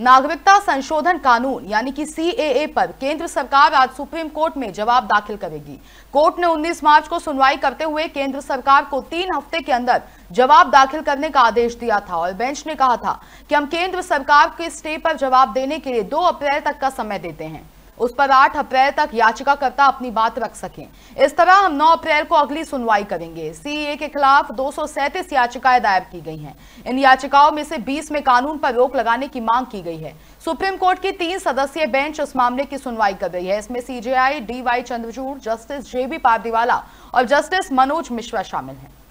नागरिकता संशोधन कानून यानी कि सीएए पर केंद्र सरकार आज सुप्रीम कोर्ट में जवाब दाखिल करेगी कोर्ट ने 19 मार्च को सुनवाई करते हुए केंद्र सरकार को तीन हफ्ते के अंदर जवाब दाखिल करने का आदेश दिया था और बेंच ने कहा था कि हम केंद्र सरकार के स्टे पर जवाब देने के लिए दो अप्रैल तक का समय देते हैं उस पर आठ अप्रैल तक याचिकाकर्ता अपनी बात रख सकें इस तरह हम नौ अप्रैल को अगली सुनवाई करेंगे सीए के खिलाफ दो याचिकाएं दायर की गई हैं इन याचिकाओं में से 20 में कानून पर रोक लगाने की मांग की गई है सुप्रीम कोर्ट की तीन सदस्यीय बेंच इस मामले की सुनवाई कर रही है इसमें CJI D Y Chandrachud justice JB Pardiwala और जस्टिस मनोज मिश्रा शामिल हैं